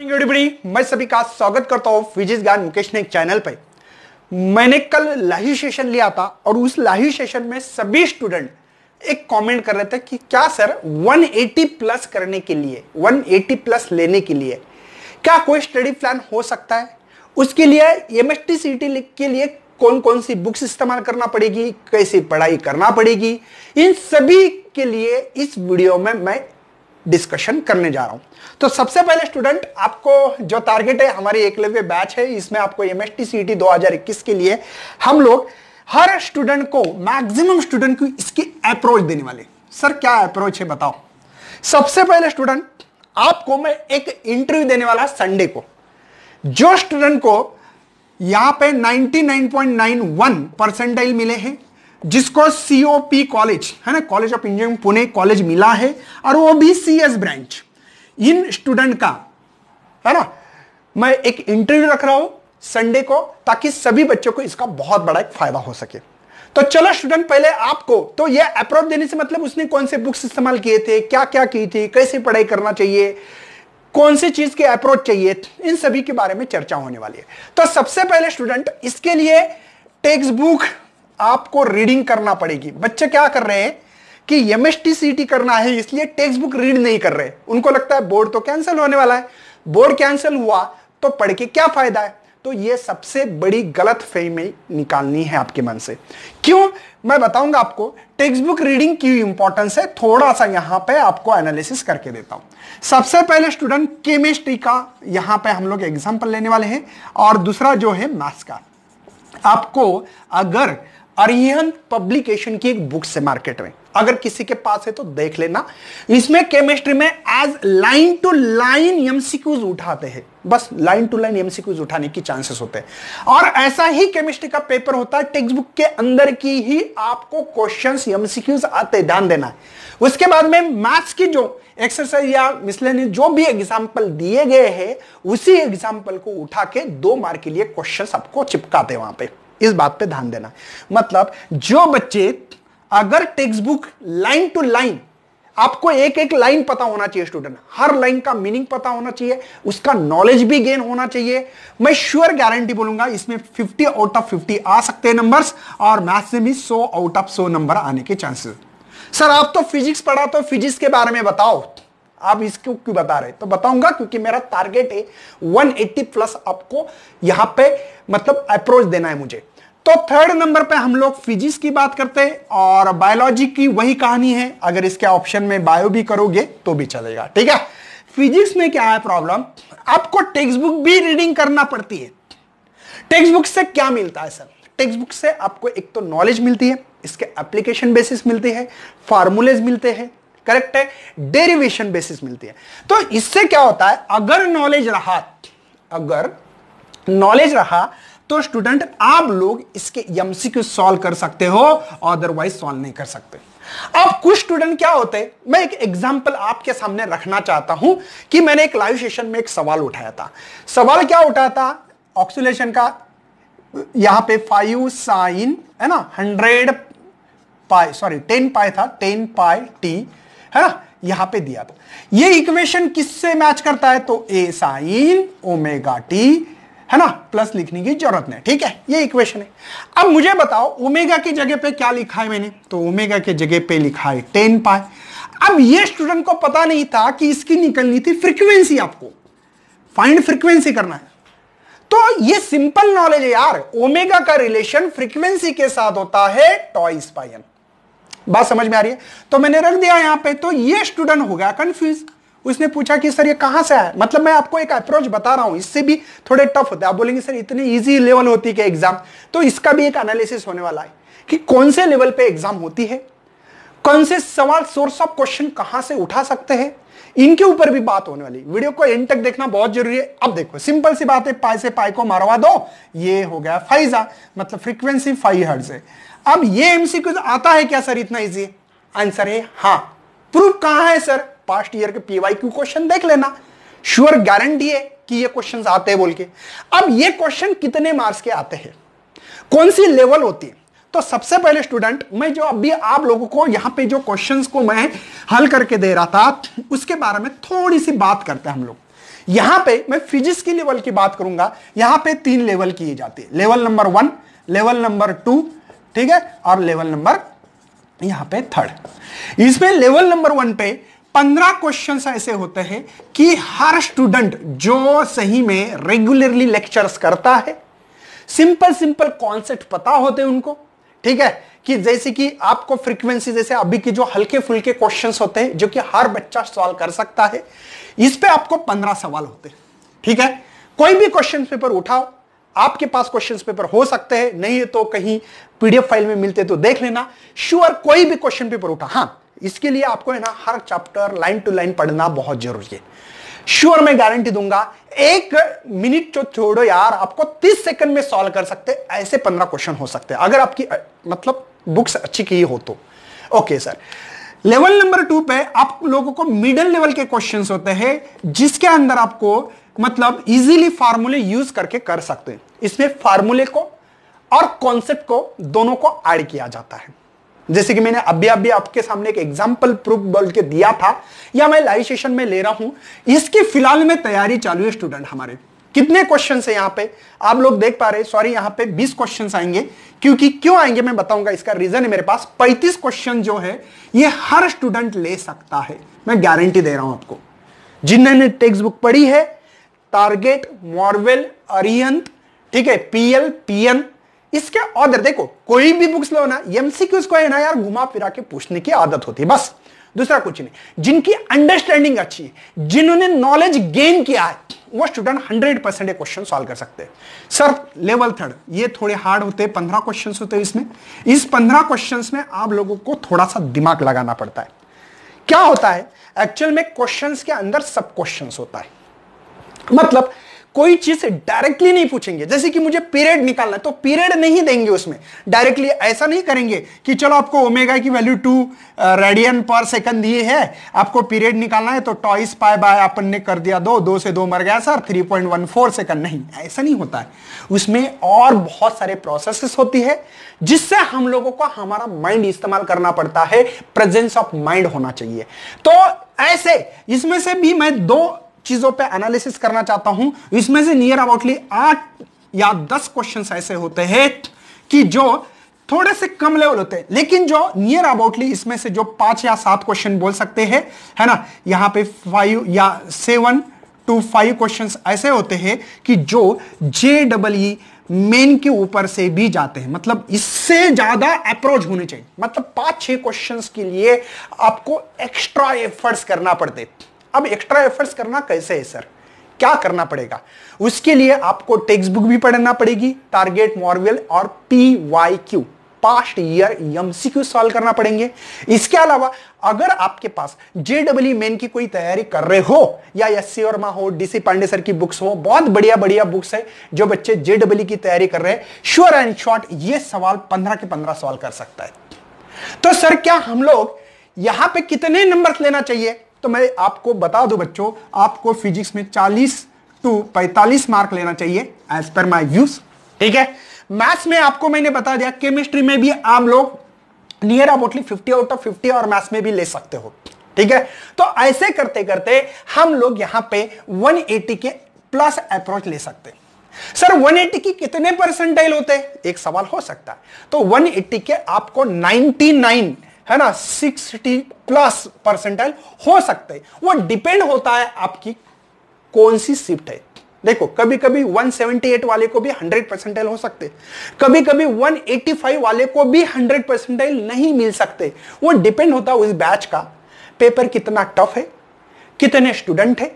मैं सभी का स्वागत करता हूं फिजिक्स ज्ञान मुकेश ने चैनल पे मैंने कल लाइव सेशन लिया था और उस लाइव सेशन में सभी स्टूडेंट एक कमेंट कर रहे थे कि क्या सर 180 प्लस करने के लिए 180 प्लस लेने के लिए क्या कोई स्टडी प्लान हो सकता है उसके लिए एम एस टी के लिए कौन कौन सी बुक्स इस्तेमाल करना पड़ेगी कैसी पढ़ाई करना पड़ेगी इन सभी के लिए इस वीडियो में मैं डिस्कशन करने जा रहा हूं तो सबसे पहले स्टूडेंट आपको जो टारगेट है हमारी एकलव्य बैच है इसमें आपको एम एस टी सी के लिए हम लोग हर स्टूडेंट को मैक्सिमम स्टूडेंट को इसकी अप्रोच देने वाले सर क्या अप्रोच है बताओ सबसे पहले स्टूडेंट आपको मैं एक इंटरव्यू देने वाला संडे को जो स्टूडेंट को यहां पे 99.91 परसेंटाइल मिले हैं जिसको सीओपी कॉलेज है ना college of engineering Pune college मिला है और वो भी सीएस ब्रांच इन स्टूडेंट का है ना मैं एक इंटरव्यू रख रहा हूं संडे को ताकि सभी बच्चों को इसका बहुत बड़ा एक फायदा हो सके तो चलो स्टूडेंट पहले आपको तो ये अप्रोच देने से मतलब उसने कौन से बुक्स इस्तेमाल किए थे क्या क्या की थी कैसे पढ़ाई करना चाहिए कौन सी चीज के अप्रोच चाहिए इन सभी के बारे में चर्चा होने वाली है तो सबसे पहले स्टूडेंट इसके लिए टेक्स्ट बुक आपको रीडिंग करना पड़ेगी बच्चे क्या कर रहे हैं कि एम एस करना है इसलिए टेक्स्ट बुक रीड नहीं कर रहे उनको लगता है बोर्ड तो कैंसिल होने वाला है बोर्ड कैंसिल हुआ तो पढ़ के क्या फायदा है तो ये सबसे बड़ी गलत फेमी निकालनी है आपके मन से क्यों मैं बताऊंगा आपको टेक्स्ट बुक रीडिंग की इंपॉर्टेंस है थोड़ा सा यहां पे आपको एनालिसिस करके देता हूं सबसे पहले स्टूडेंट केमिस्ट्री का यहां पे हम लोग एग्जांपल लेने वाले हैं और दूसरा जो है मैथ्स का आपको अगर अरिहंत पब्लिकेशन की एक बुक से मार्केट में अगर किसी के पास है तो देख लेना इसमें केमिस्ट्री में as line to line MCQs उठाते हैं बस लाइन टू लाइन एमसीक्यूज उठाने की चांसेस होते हैं और ऐसा ही केमिस्ट्री का पेपर होता है टेक्स्ट बुक के अंदर की ही आपको क्वेश्चंस एमसीक्यूज आते ध्यान देना है उसके बाद में मैथ्स की जो एक्सरसाइज या मिसलेनी जो भी एग्जाम्पल दिए गए हैं उसी एग्जाम्पल को उठा के दो मार्क के लिए क्वेश्चन आपको चिपकाते वहां पर इस बात पे ध्यान देना मतलब जो बच्चे अगर text book line to line आपको एक एक लाइन पता होना चाहिए स्टूडेंट हर लाइन का मीनिंग पता होना चाहिए उसका नॉलेज भी गेन होना चाहिए मैं श्योर गारंटी बोलूंगा इसमें 50 आउट ऑफ 50 आ सकते हैं नंबर्स और मैथ्स में भी 100 आउट ऑफ 100 नंबर आने के चांसेस सर आप तो फिजिक्स पढ़ा तो फिजिक्स के बारे में बताओ आप इसको क्यों बता रहे तो बताऊंगा क्योंकि मेरा टारगेट है वन प्लस आपको यहां पर मतलब अप्रोच देना है मुझे तो थर्ड नंबर पे हम लोग फिजिक्स की बात करते हैं और बायोलॉजी की वही कहानी है अगर इसके ऑप्शन में बायो भी करोगे तो भी चलेगा ठीक है फिजिक्स में क्या है प्रॉब्लम आपको टेक्स्ट बुक भी रीडिंग करना पड़ती है टेक्स्ट बुक से क्या मिलता है सर टेक्स्ट बुक से आपको एक तो नॉलेज मिलती है इसके एप्लीकेशन बेसिस मिलती है फार्मूलेज मिलते हैं करेक्ट है डेरिवेशन बेसिस मिलती है तो इससे क्या होता है अगर नॉलेज रहा अगर नॉलेज रहा तो स्टूडेंट आप लोग इसके एमसीक्यू सॉल्व कर सकते हो अदरवाइज सॉल्व नहीं कर सकते अब कुछ स्टूडेंट क्या होते मैं एक एग्जाम्पल आपके सामने रखना चाहता हूं कि मैंने एक लाइव सेशन में एक सवाल उठाया था सवाल क्या उठाया था ऑक्सीलेशन का यहां पे फाइव साइन है ना hundred pi sorry ten pi था टेन पाई टी है ना यहां पे दिया था ये इक्वेशन किससे मैच करता है तो ए साइन ओमेगा टी है ना प्लस लिखने की जरूरत नहीं ठीक है ये इक्वेशन है अब मुझे बताओ ओमेगा की जगह पे क्या लिखा है मैंने तो ओमेगा के जगह पे लिखा है टेन पाए अब ये स्टूडेंट को पता नहीं था कि इसकी निकलनी थी फ्रीक्वेंसी आपको फाइंड फ्रीक्वेंसी करना है तो ये सिंपल नॉलेज है यार ओमेगा का रिलेशन फ्रीक्वेंसी के साथ होता है टॉइस पाइन बात समझ में आ रही है तो मैंने रख दिया यहां पे तो ये स्टूडेंट हो गया कंफ्यूज उसने पूछा कि सर ये कहां से आया मतलब मैं आपको एक अप्रोच बता रहा हूं इससे भी थोड़े टफ होता है आप बोलेंगे सर इतने इजी लेवल होती है एग्जाम तो इसका भी एक एनालिसिस होने वाला है कि कौन से लेवल पे एग्जाम होती है कौन से सवाल सोर्स ऑफ क्वेश्चन कहां से उठा सकते हैं इनके ऊपर भी बात होने वाली वीडियो को एंड तक देखना बहुत जरूरी है अब देखो सिंपल सी बात है पाई से पाई को मारवा दो ये हो गया फाइजा मतलब फ्रीक्वेंसी फाइव हर्ट है अब ये एमसीक्यू आता है क्या सर इतना इजी आंसर है हाँ प्रूफ कहां है सर पास्ट ईयर के पीवाईक्यू क्वेश्चन देख लेना श्योर गारंटी है कि ये क्वेश्चंस आते हैं बोल के अब ये क्वेश्चन कितने मार्क्स के आते हैं कौन सी लेवल होती है तो सबसे पहले स्टूडेंट मैं जो अभी आप लोगों को यहां पे जो क्वेश्चंस को मैं हल करके दे रहा था उसके बारे में थोड़ी सी बात करते हैं हम लोग यहां पे मैं फिजिक्स की लेवल की बात करूंगा यहां पे तीन लेवल किए जाते हैं level number one level number two ठीक है और लेवल नंबर यहां पे थर्ड इसमें लेवल नंबर वन पे पंद्रह क्वेश्चन ऐसे होते हैं कि हर स्टूडेंट जो सही में रेगुलरली लेक्चर्स करता है सिंपल सिंपल कॉन्सेप्ट पता होते हैं उनको ठीक है कि जैसे कि आपको फ्रीक्वेंसी जैसे अभी की जो हल्के फुल्के क्वेश्चन होते हैं जो कि हर बच्चा सॉल्व कर सकता है इस पे आपको पंद्रह सवाल होते हैं ठीक है कोई भी क्वेश्चन पेपर उठाओ आपके पास क्वेश्चन पेपर हो सकते हैं नहीं तो कहीं पीडीएफ फाइल में मिलते तो देख लेना श्योर कोई भी क्वेश्चन पेपर उठा हाँ इसके लिए आपको है ना हर चैप्टर लाइन टू लाइन पढ़ना बहुत जरूरी है श्योर मैं गारंटी दूंगा एक मिनट जो तो छोड़ो यार आपको 30 सेकंड में सॉल्व कर सकते ऐसे 15 क्वेश्चन हो सकते हैं अगर आपकी मतलब बुक्स अच्छी की हो तो okay sir level number two पे आप लोगों को मिडिल लेवल के क्वेश्चन होते हैं जिसके अंदर आपको मतलब इजीली फार्मूले यूज करके कर सकते हैं इसमें फार्मूले को और कॉन्सेप्ट को दोनों को ऐड किया जाता है जैसे कि मैंने अभी अभी आपके सामने एक एग्जाम्पल प्रूफ बोल के दिया था या मैं लाइव सेशन में ले रहा हूं इसकी फिलहाल में तैयारी चालू है स्टूडेंट हमारे कितने क्वेश्चन है यहाँ पे आप लोग देख पा रहे सॉरी यहाँ पे 20 क्वेश्चन आएंगे क्योंकि क्यों आएंगे मैं बताऊंगा इसका रीजन है मेरे पास 35 क्वेश्चन जो है ये हर स्टूडेंट ले सकता है मैं गारंटी दे रहा हूं आपको जिन्होंने टेक्स्ट बुक पढ़ी है टारगेट मॉर्वेल अरियंत ठीक है पीएल पीएन इसके ऑर्डर देखो कोई भी बुक्स लो ना एमसीक्यूज को है ना यार घुमा फिरा के पूछने की आदत होती है बस दूसरा कुछ नहीं जिनकी अंडरस्टैंडिंग अच्छी है जिन्होंने नॉलेज गेन किया है वो student hundred percent question solve कर सकते हैं सर लेवल थर्ड ये थोड़े हार्ड होते हैं पंद्रह क्वेश्चन होते हैं इसमें इस पंद्रह क्वेश्चन में आप लोगों को थोड़ा सा दिमाग लगाना पड़ता है क्या होता है एक्चुअल में क्वेश्चन के अंदर सब क्वेश्चन होता है मतलब कोई चीज डायरेक्टली नहीं पूछेंगे जैसे कि मुझे पीरियड निकालना तो पीरियड नहीं देंगे उसमें डायरेक्टली ऐसा नहीं करेंगे कि चलो आपको ओमेगा की वैल्यू टू रेडियन पर सेकंड दिए है आपको पीरियड निकालना है तो टॉइस पाए बाय अपन ने कर दिया दो दो से दो मर गया sir three point one four second नहीं ऐसा नहीं होता है उसमें और बहुत सारे प्रोसेस होती है जिससे हम लोगों को हमारा माइंड इस्तेमाल करना पड़ता है प्रेजेंस ऑफ माइंड होना चाहिए तो ऐसे इसमें से भी मैं दो चीजों पे एनालिसिस करना चाहता हूं इसमें से नियर अबाउटली आठ या दस क्वेश्चन ऐसे होते हैं कि जो थोड़े से कम लेवल होते हैं लेकिन जो नियर अबाउटली इसमें से जो पांच या सात क्वेश्चन बोल सकते हैं है ना यहां पे फाइव या सेवन टू फाइव क्वेश्चंस ऐसे होते हैं कि जो जे डबल ई मेन के ऊपर से भी जाते हैं मतलब इससे ज्यादा अप्रोच होने चाहिए मतलब पांच छह क्वेश्चंस के लिए आपको एक्स्ट्रा एफर्ट्स करना पड़ते हैं अब एक्स्ट्रा एफर्ट्स करना कैसे है सर क्या करना पड़ेगा उसके लिए आपको टेक्स्ट बुक भी पढ़ना पड़ेगी टारगेट मॉर्वेल और P Y Q past year MCQ solve करना पड़ेंगे इसके अलावा अगर आपके पास जेडब्ल्यू मेन की कोई तैयारी कर रहे हो या एस सी वर्मा हो डीसी पांडे सर की बुक्स हो बहुत बढ़िया बढ़िया बुक्स है जो बच्चे जेडब्ल्यू की तैयारी कर रहे हैं श्योर एंड शॉर्ट ये सवाल पंद्रह के पंद्रह सॉल्व कर सकता है तो सर क्या हम लोग यहां पे कितने नंबर लेना चाहिए तो मैं आपको बता दूं बच्चों आपको फिजिक्स में 40 टू 45 मार्क लेना चाहिए एज पर माई व्यूज ठीक है मैथ्स में आपको मैंने बता दिया केमिस्ट्री में भी आप लोग नियर अबाउटली 50 आउट ऑफ 50 और मैथ्स में भी ले सकते हो ठीक है तो ऐसे करते करते हम लोग यहां पे 180 के प्लस अप्रोच ले सकते हैं सर 180 की कितने परसेंटाइल होते हैं एक सवाल हो सकता है तो 180 के आपको 99 है ना सिक्सटी प्लस परसेंटाइल हो सकते हैं वो डिपेंड होता है आपकी कौन सी शिफ्ट है देखो कभी कभी 178 वाले को भी 100 परसेंटाइल हो सकते कभी कभी 185 वाले को भी 100 परसेंटाइल नहीं मिल सकते वो डिपेंड होता है उस बैच का पेपर कितना टफ है कितने स्टूडेंट है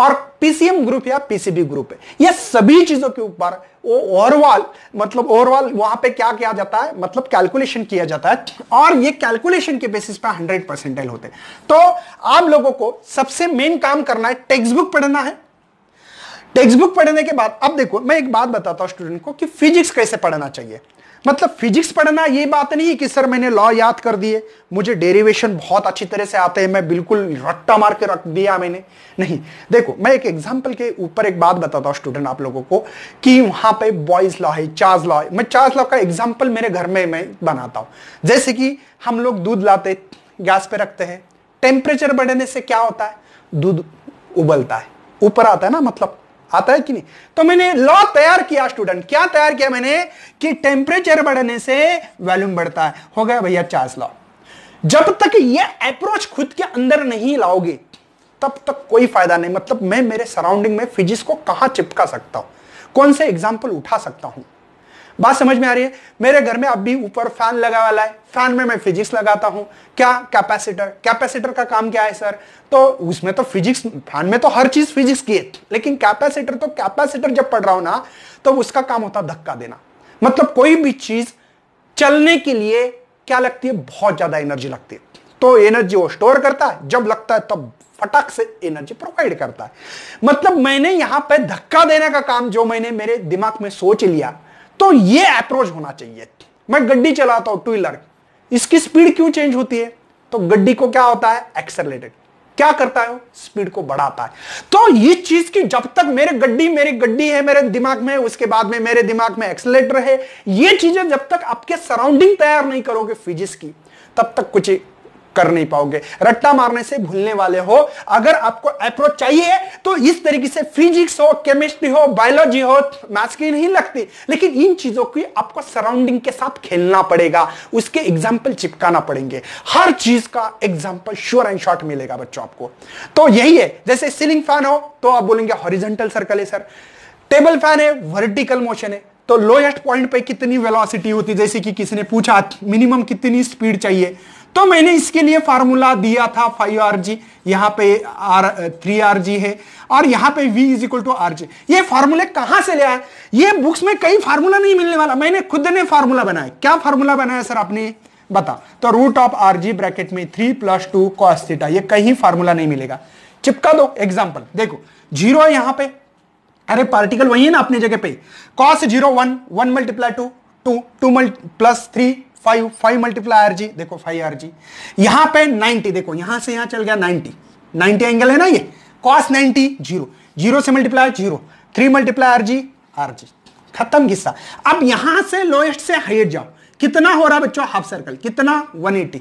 और पीसीएम ग्रुप या पीसीबी ग्रुप है ये सभी चीजों के ऊपर वो ओवरऑल मतलब ओवरऑल वहां पे क्या किया जाता है मतलब कैलकुलेशन किया जाता है और ये कैलकुलेशन के बेसिस पे हंड्रेड परसेंटेल होते हैं तो आप लोगों को सबसे मेन काम करना है टेक्स्ट बुक पढ़ना है टेक्स्ट बुक पढ़ने के बाद अब देखो मैं एक बात बताता हूं स्टूडेंट को कि फिजिक्स कैसे पढ़ना चाहिए मतलब फिजिक्स पढ़ना ये बात नहीं कि सर मैंने लॉ याद कर दिए मुझे डेरिवेशन बहुत अच्छी तरह से आते हैं मैं बिल्कुल रट्टा मार के रख दिया मैंने नहीं देखो मैं एक एग्जाम्पल के ऊपर एक बात बताता हूँ स्टूडेंट आप लोगों को कि वहां पे बॉयज लॉ है चार्ज लॉ है मैं चार्ज लॉ का एग्जाम्पल मेरे घर में मैं बनाता हूँ जैसे कि हम लोग दूध लाते गैस पे रखते हैं टेम्परेचर बढ़ने से क्या होता है दूध उबलता है ऊपर आता है ना मतलब आता है कि नहीं तो मैंने लॉ तैयार किया स्टूडेंट क्या तैयार किया मैंने कि टेम्परेचर बढ़ने से वॉल्यूम बढ़ता है हो गया भैया चार्ज लॉ जब तक ये अप्रोच खुद के अंदर नहीं लाओगे तब तक कोई फायदा नहीं मतलब मैं मेरे सराउंडिंग में फिजिक्स को कहां चिपका सकता हूं कौन से एग्जाम्पल उठा सकता हूं बात समझ में आ रही है मेरे घर में अब भी ऊपर फैन लगा वाला है फैन में मैं फिजिक्स लगाता हूं क्या कैपेसिटर कैपेसिटर का काम क्या है सर तो उसमें तो फिजिक्स फैन में तो हर चीज फिजिक्स की है लेकिन कैपेसिटर तो कैपेसिटर जब पढ़ रहा हूं ना तो उसका काम होता धक्का देना मतलब कोई भी चीज चलने के लिए क्या लगती है बहुत ज्यादा एनर्जी लगती है तो एनर्जी वो स्टोर करता है जब लगता है तब तो फटाक से एनर्जी प्रोवाइड करता है मतलब मैंने यहां पर धक्का देने का काम जो मैंने मेरे दिमाग में सोच लिया तो ये अप्रोच होना चाहिए मैं गड्डी चलाता हूं टू व्हीलर इसकी स्पीड क्यों चेंज होती है तो गड्डी को क्या होता है एक्सेलरेटेड क्या करता है स्पीड को बढ़ाता है तो ये चीज की जब तक मेरे गड्डी मेरी गड्डी है मेरे दिमाग में उसके बाद में मेरे दिमाग में एक्सलेटर है ये चीजें जब तक आपके सराउंडिंग तैयार नहीं करोगे फिजिक्स की तब तक कुछ कर नहीं पाओगे रट्टा मारने से भूलने वाले हो अगर आपको अप्रोच चाहिए तो इस तरीके से फिजिक्स हो केमिस्ट्री हो बायोलॉजी हो मैथ्स की नहीं लगती लेकिन इन चीजों की आपको सराउंडिंग के साथ खेलना पड़ेगा उसके एग्जाम्पल चिपकाना पड़ेंगे हर चीज का एग्जाम्पल श्योर एंड शॉर्ट मिलेगा बच्चों आपको तो यही है जैसे सीलिंग फैन हो तो आप बोलेंगे हॉरिजेंटल सर्कल है सर टेबल फैन है वर्टिकल मोशन है तो लोएस्ट पॉइंट पे कितनी वेलोसिटी होती जैसे कि किसी ने पूछा मिनिमम कितनी स्पीड चाहिए तो मैंने इसके लिए फार्मूला दिया था फाइव आर जी यहां पे आर थ्री आर जी है और यहां पे V is equal to R G ये फार्मूले कहां से ले आए ये बुक्स में कई फार्मूला नहीं मिलने वाला मैंने खुद ने फार्मूला बनाया क्या फार्मूला बनाया सर आपने बता तो root of R G bracket में three plus two cos theta ये कहीं फार्मूला नहीं मिलेगा चिपका दो एग्जाम्पल देखो जीरो यहां पे अरे पार्टिकल वही है ना अपनी जगह पे cos zero one one multiply two two two multi plus three five five multiply R G देखो फाइव आर जी यहां पर नाइनटी देखो यहां से यहां चल गया नाइनटी नाइनटी एंगल है ना ये कॉस नाइनटी जीरो जीरो से multiply zero three multiply R G R G खत्म किस्सा अब यहां से लोएस्ट से हाइट जाओ कितना हो रहा है बच्चों हाफ सर्कल कितना 180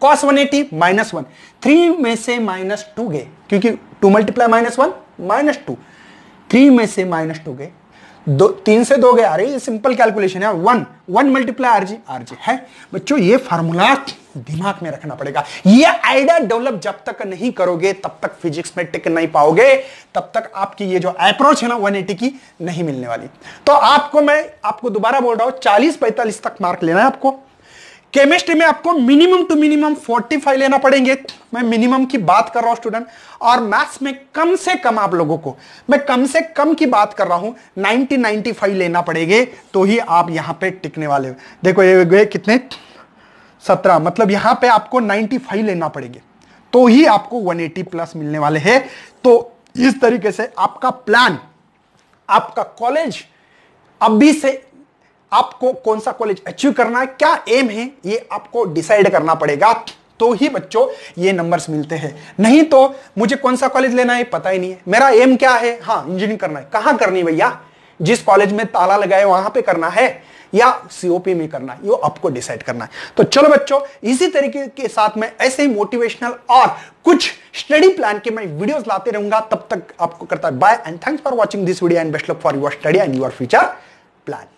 cos one eighty minus one three में से माइनस टू गए क्योंकि two multiply minus one minus two three में से माइनस टू गए दो तीन से दो गए अरे ये सिंपल कैलकुलेशन है one one multiply RG RG है बच्चों ये फार्मूला दिमाग में रखना पड़ेगा ये आइडिया डेवलप जब तक नहीं करोगे तब तक फिजिक्स में टिक नहीं पाओगे तब तक आपकी ये जो अप्रोच है ना 180 की नहीं मिलने वाली तो आपको मैं आपको दोबारा बोल रहा हूं चालीस पैंतालीस तक मार्क लेना है आपको केमिस्ट्री में आपको मिनिमम टू मिनिमम 45 लेना पड़ेंगे मैं मिनिमम की बात कर रहा हूं स्टूडेंट और मैथ्स में कम से कम आप लोगों को मैं कम से कम की बात कर रहा हूं 90 95 लेना पड़ेगा तो ही आप यहां पे टिकने वाले देखो ये गए कितने 17 मतलब यहां पे आपको 95 लेना पड़ेगा तो ही आपको 180 प्लस मिलने वाले है तो इस तरीके से आपका प्लान आपका कॉलेज अभी से आपको कौन सा कॉलेज अचीव करना है क्या एम है ये आपको डिसाइड करना पड़ेगा तो ही बच्चों ये नंबर्स मिलते हैं नहीं तो मुझे कौन सा कॉलेज लेना है पता ही नहीं है मेरा एम क्या है हाँ इंजीनियरिंग करना है कहां करनी भैया जिस कॉलेज में ताला लगाए वहां पे करना है या सीओपी में करना है ये आपको डिसाइड करना है तो चलो बच्चों इसी तरीके के साथ में ऐसे ही मोटिवेशनल और कुछ स्टडी प्लान के मैं वीडियोस लाते रहूंगा तब तक आपको करता है bye and thanks for watching this video and best luck for your study and your future plan